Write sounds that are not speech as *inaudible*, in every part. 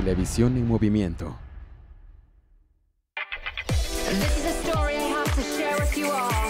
Televisión en movimiento. This is a story I have to share with you all.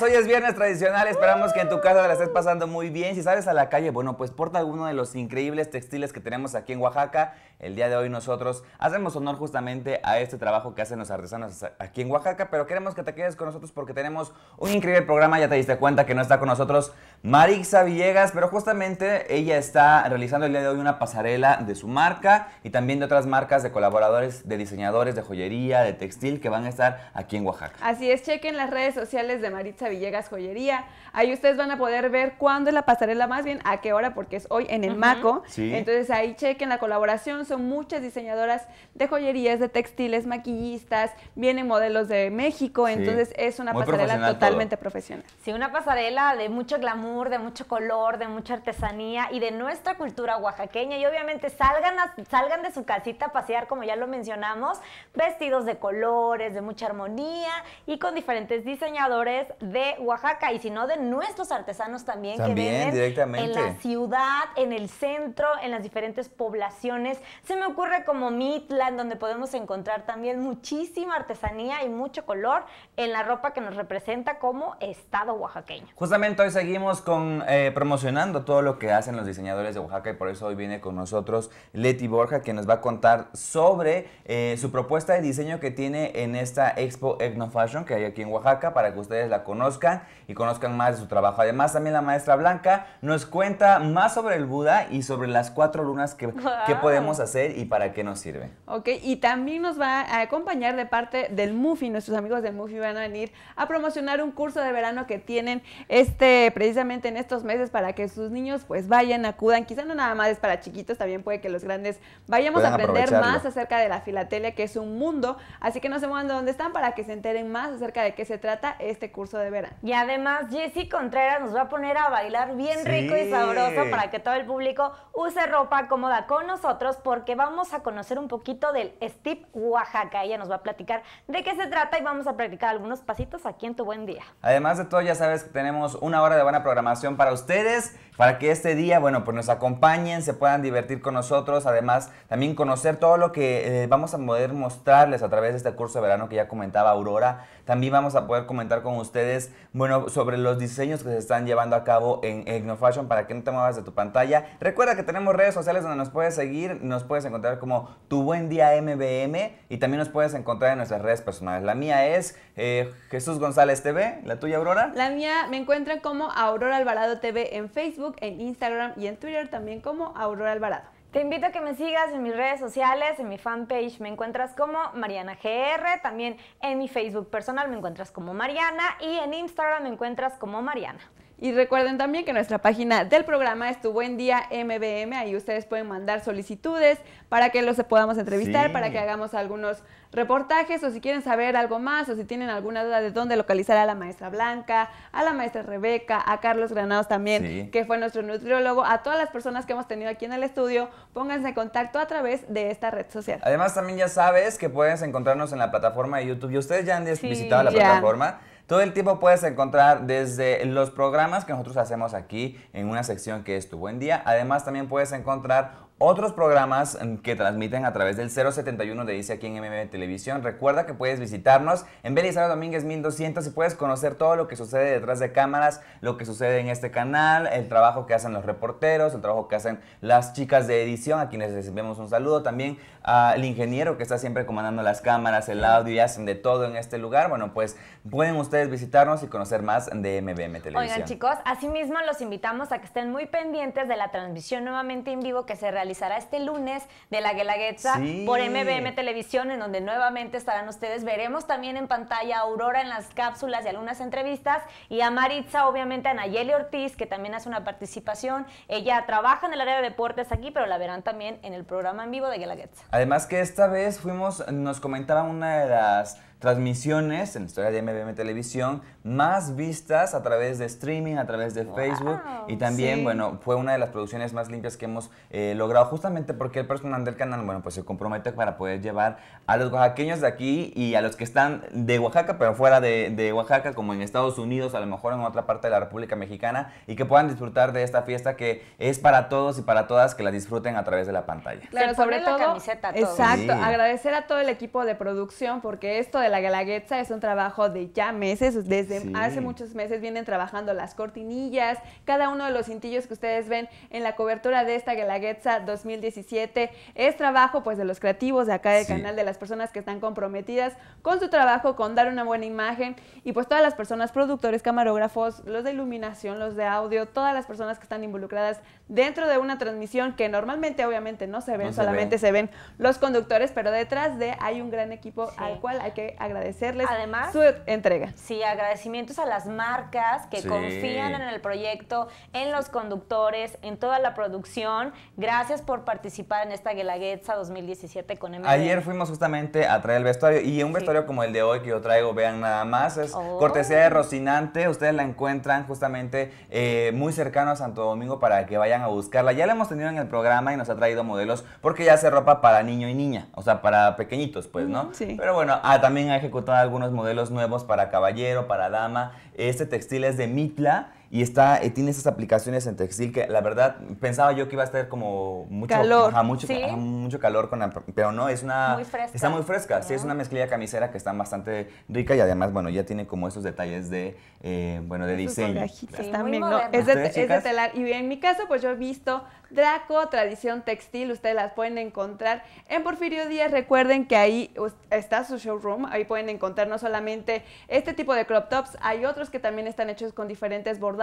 Hoy es viernes tradicional. Esperamos que en tu casa la estés pasando muy bien. Si sabes a la calle, bueno, pues porta alguno de los increíbles textiles que tenemos aquí en Oaxaca. El día de hoy nosotros hacemos honor justamente a este trabajo que hacen los artesanos aquí en Oaxaca, pero queremos que te quedes con nosotros porque tenemos un increíble programa. Ya te diste cuenta que no está con nosotros Marixa Villegas, pero justamente ella está realizando el día de hoy una pasarela de su marca y también de otras marcas de colaboradores, de diseñadores, de joyería, de textil que van a estar aquí en Oaxaca. Así es, chequen las redes sociales de Maritza Villegas Joyería. Ahí ustedes van a poder ver cuándo es la pasarela, más bien a qué hora, porque es hoy en el Maco. Entonces ahí chequen la colaboración. Son muchas diseñadoras de joyerías, de textiles, maquillistas, vienen modelos de México. Entonces es una pasarela totalmente profesional. Sí, una pasarela de mucho glamour, de mucho color, de mucha artesanía y de nuestra cultura oaxaqueña. Y obviamente salgan, salgan de su casita a pasear, como ya lo mencionamos, vestidos de colores, de mucha armonía y con diferentes diseñadores de Oaxaca y sino de nuestros artesanos también, también que venden en la ciudad, en el centro, en las diferentes poblaciones. Se me ocurre como Midland, donde podemos encontrar también muchísima artesanía y mucho color en la ropa que nos representa como estado oaxaqueño. Justamente hoy seguimos eh, promocionando todo lo que hacen los diseñadores de Oaxaca y por eso hoy viene con nosotros Leti Borja, que nos va a contar sobre eh, su propuesta de diseño que tiene en esta Expo Fashion que hay aquí en Oaxaca para que ustedes la conozcan conozcan y conozcan más de su trabajo. Además, también la maestra Blanca nos cuenta más sobre el Buda y sobre las cuatro lunas que, podemos hacer y para qué nos sirve. Ok, y también nos va a acompañar de parte del MUFI. Nuestros amigos del MUFI van a venir a promocionar un curso de verano que tienen este precisamente en estos meses para que sus niños pues vayan, acudan. Quizá no nada más es para chiquitos, también puede que los grandes vayamos a aprender más acerca de la filatelia, que es un mundo. Así que no se muevan de dónde están para que se enteren más acerca de qué se trata este curso de y además Jessy Contreras nos va a poner a bailar bien rico y sabroso para que todo el público use ropa cómoda con nosotros porque vamos a conocer un poquito del Steve Oaxaca. Ella nos va a platicar de qué se trata y vamos a practicar algunos pasitos aquí en Tu Buen Día. Además de todo, ya sabes que tenemos una hora de buena programación para ustedes para que este día, bueno, pues nos acompañen, se puedan divertir con nosotros, además también conocer todo lo que eh, vamos a poder mostrarles a través de este curso de verano que ya comentaba Aurora. También vamos a poder comentar con ustedes, bueno, sobre los diseños que se están llevando a cabo en Fashion para que no te muevas de tu pantalla. Recuerda que tenemos redes sociales donde nos puedes seguir, nos puedes encontrar como Tu Buen Día MBM y también nos puedes encontrar en nuestras redes personales. La mía es eh, Jesús González TV, la tuya Aurora. La mía me encuentran como Aurora Alvarado TV en Facebook en Instagram y en Twitter también como Aurora Alvarado. Te invito a que me sigas en mis redes sociales, en mi fanpage me encuentras como Mariana GR, también en mi Facebook personal me encuentras como Mariana y en Instagram me encuentras como Mariana. Y recuerden también que nuestra página del programa es Tu Buen Día MBM. Ahí ustedes pueden mandar solicitudes para que los podamos entrevistar, para que hagamos algunos reportajes o si quieren saber algo más o si tienen alguna duda de dónde localizar a la maestra Blanca, a la maestra Rebeca, a Carlos Granados también, que fue nuestro nutriólogo, a todas las personas que hemos tenido aquí en el estudio, pónganse en contacto a través de esta red social. Además también ya sabes que puedes encontrarnos en la plataforma de YouTube y ustedes ya han visitado la plataforma. Todo el tiempo puedes encontrar desde los programas que nosotros hacemos aquí en una sección que es Tu Buen Día. Además también puedes encontrar otros programas mm, que transmiten a través del 071 de Dice aquí en MBM Televisión. Recuerda que puedes visitarnos en Belisario Domínguez 1200 y puedes conocer todo lo que sucede detrás de cámaras, lo que sucede en este canal, el trabajo que hacen los reporteros, el trabajo que hacen las chicas de edición, a quienes les enviamos un saludo. También al ingeniero que está siempre comandando las cámaras, el audio y hacen de todo en este lugar. Bueno, pues pueden ustedes visitarnos y conocer más de MBM Televisión. Oigan, chicos, asimismo los invitamos a que estén muy pendientes de la transmisión nuevamente en vivo que se realiza realizará este lunes de la Guelaguetza por MBM Televisión, en donde nuevamente estarán ustedes. Veremos también en pantalla a Aurora en las cápsulas y algunas entrevistas y a Maritza, obviamente a Nayeli Ortiz, que también hace una participación. Ella trabaja en el área de deportes aquí, pero la verán también en el programa en vivo de Guelaguetza. Además que esta vez fuimos, nos comentaba una de las transmisiones en la historia de MBM Televisión más vistas a través de streaming, a través de Facebook y también, bueno, fue una de las producciones más limpias que hemos eh, logrado justamente porque el personal del canal, bueno, pues se compromete para poder llevar a los oaxaqueños de aquí y a los que están de Oaxaca, pero fuera de, Oaxaca, como en Estados Unidos, a lo mejor en otra parte de la República Mexicana y que puedan disfrutar de esta fiesta que es para todos y para todas que la disfruten a través de la pantalla. Claro, sobre todo, la camiseta. Exacto, agradecer a todo el equipo de producción porque esto de la Galaguetza es un trabajo de ya meses, desde hace muchos meses vienen trabajando las cortinillas, cada uno de los cintillos que ustedes ven en la cobertura de esta Galaguetza 2017 es trabajo pues de los creativos de acá del canal, de las personas que están comprometidas con su trabajo, con dar una buena imagen y pues todas las personas, productores, camarógrafos, los de iluminación, los de audio, todas las personas que están involucradas dentro de una transmisión que normalmente obviamente no se ven, solamente se ven. los conductores, pero detrás de hay un gran equipo al cual hay que agradecerles Además, su entrega. Sí, agradecimientos a las marcas que confían en el proyecto, en los conductores, en toda la producción. Gracias por participar en esta Guelaguetza 2017 con MD. Ayer fuimos justamente a traer el vestuario y un vestuario como el de hoy que yo traigo, vean nada más, es oh. cortesía de Rocinante. Ustedes la encuentran justamente eh, muy cercano a Santo Domingo para que vayan a buscarla. Ya la hemos tenido en el programa y nos ha traído modelos porque ya hace ropa para niño y niña, o sea, para pequeñitos, pues, ¿no? Sí. Pero bueno, ah, también ha ejecutado algunos modelos nuevos para caballero, para dama. Este textil es de Mitla y está, eh, tiene esas aplicaciones en textil que la verdad pensaba yo que iba a estar como mucho calor, mucho, mucho calor pero no, es una está muy fresca, sí, es una mezclilla camisera que está bastante rica y además, bueno, ya tiene como esos detalles de eh, bueno, de diseño. también, es, de, es telar y en mi caso pues yo he visto Draco, Tradición Textil, ustedes las pueden encontrar en Porfirio Díaz. Recuerden que ahí está su showroom, ahí pueden encontrar no solamente este tipo de crop tops, hay otros que también están hechos con diferentes bordados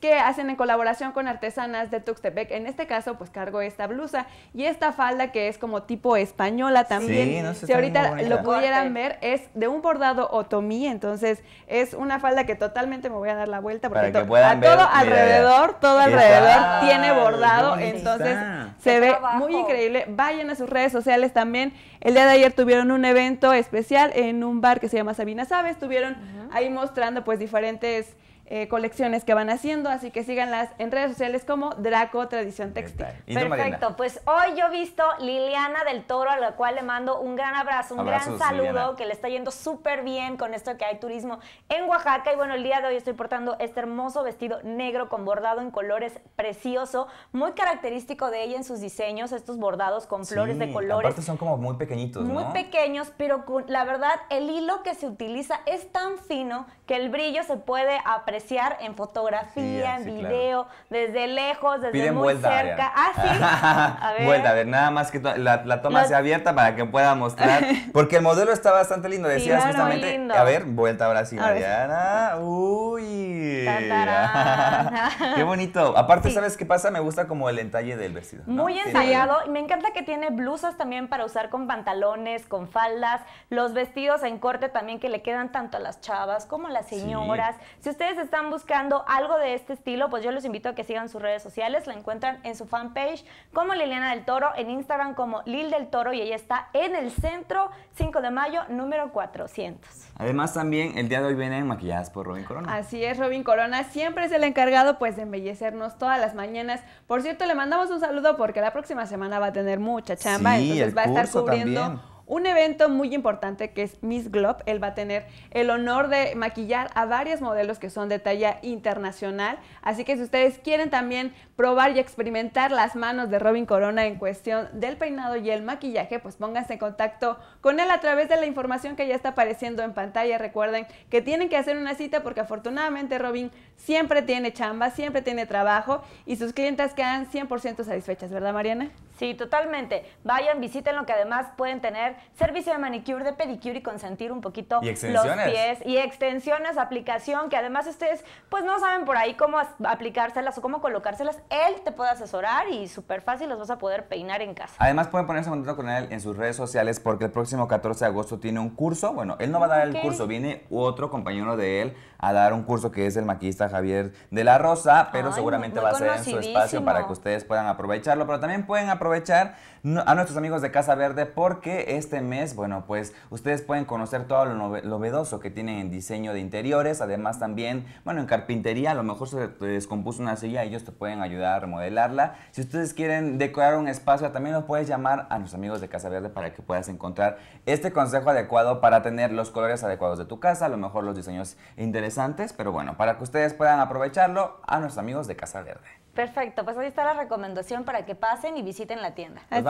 que hacen en colaboración con artesanas de Tuxtepec. En este caso, pues cargo esta blusa y esta falda que es como tipo española también. si ahorita lo pudieran ver, es de un bordado otomí, entonces es una falda que totalmente me voy a dar la vuelta porque a todo alrededor, todo alrededor tiene bordado, entonces se ve muy increíble. Vayan a sus redes sociales también. El día de ayer tuvieron un evento especial en un bar que se llama Sabina Sabes, estuvieron ahí mostrando pues diferentes eh, colecciones que van haciendo, así que síganlas en redes sociales como Draco Tradición Textil. Perfecto, pues hoy yo he visto Liliana del Toro, a la cual le mando un gran abrazo, un gran saludo, que le está yendo súper bien con esto que hay turismo en Oaxaca. Y bueno, el día de hoy estoy portando este hermoso vestido negro con bordado en colores precioso, muy característico de ella en sus diseños, estos bordados con flores de colores. Aparte son como muy pequeñitos, Muy pequeños, pero la verdad, el hilo que se utiliza es tan fino el brillo se puede apreciar en fotografía, ah, en video, desde lejos, desde muy vuelta, cerca. Ah, sí. *laughs* A ver. Vuelta, a ver, nada más que la, toma sea abierta para que pueda mostrar. *laughs* Porque el modelo está bastante lindo, decías justamente. A ver, vuelta ahora sí, Mariana. Uy. *laughs* qué bonito. Aparte, ¿sabes qué pasa? Me gusta como el entalle del vestido. Muy ensayado. Y me encanta que tiene blusas también para usar con pantalones, con faldas. Los vestidos en corte también que le quedan tanto a las chavas como a las señoras. Si ustedes están buscando algo de este estilo, pues yo los invito a que sigan sus redes sociales. La encuentran en su fanpage como Liliana del Toro, en Instagram como Lil del Toro y ella está en el centro 5 de mayo número 400. Además también el día de hoy vienen maquilladas por Robin Corona. Así es, Robin Corona siempre es el encargado pues de embellecernos todas las mañanas. Por cierto, le mandamos un saludo porque la próxima semana va a tener mucha chamba, y entonces va a estar cubriendo un evento muy importante que es Miss Globe. Él va a tener el honor de maquillar a varios modelos que son de talla internacional. Así que si ustedes quieren también probar y experimentar las manos de Robin Corona en cuestión del peinado y el maquillaje, pues pónganse en contacto con él a través de la información que ya está apareciendo en pantalla. Recuerden que tienen que hacer una cita porque afortunadamente Robin siempre tiene chamba, siempre tiene trabajo y sus clientes quedan 100% satisfechas, ¿verdad Mariana? Sí, totalmente. Vayan, visiten lo que además pueden tener servicio de manicure, de pedicure y consentir un poquito los pies y extensiones, aplicación que además ustedes pues no saben por ahí cómo aplicárselas o cómo colocárselas. Él te puede asesorar y súper fácil las vas a poder peinar en casa. Además pueden ponerse en contacto con él en sus redes sociales porque el próximo 14 de agosto tiene un curso. Bueno, él no va a dar el curso, viene otro compañero de él a dar un curso que es el maquista Javier de la Rosa, pero seguramente va a ser en su espacio para que ustedes puedan aprovecharlo, pero también pueden aprovechar a nuestros amigos de Casa Verde porque este mes, bueno, pues ustedes pueden conocer todo lo novedoso que tienen en diseño de interiores, además también, bueno, en carpintería, a lo mejor se descompuso una silla, ellos te pueden ayudar a remodelarla. Si ustedes quieren decorar un espacio, también los puedes llamar a nuestros amigos de Casa Verde para que puedas encontrar este consejo adecuado para tener los colores adecuados de tu casa, a lo mejor los diseños interesantes, pero bueno, para que ustedes puedan aprovecharlo a nuestros amigos de Casa Verde. Perfecto, pues ahí está la recomendación para que pasen y visiten la tienda. Pues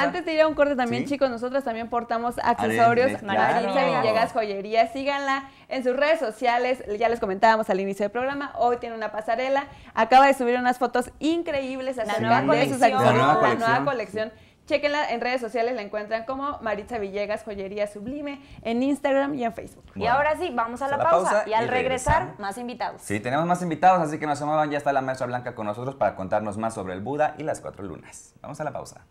antes de ir un corte también, chicos, nosotros también portamos accesorios para y Llegas Joyería. Síganla en sus redes sociales, ya les comentábamos al inicio del programa, hoy tiene una pasarela, acaba de subir unas fotos increíbles a su nueva, colección. La nueva colección Chequenla en redes sociales, la encuentran como Maritza Villegas Joyería Sublime en Instagram y en Facebook. y ahora sí, vamos a la, pausa, y al regresar, más invitados. Sí, tenemos más invitados, así que nos se ya está la maestra Blanca con nosotros para contarnos más sobre el Buda y las cuatro lunas. Vamos a la pausa.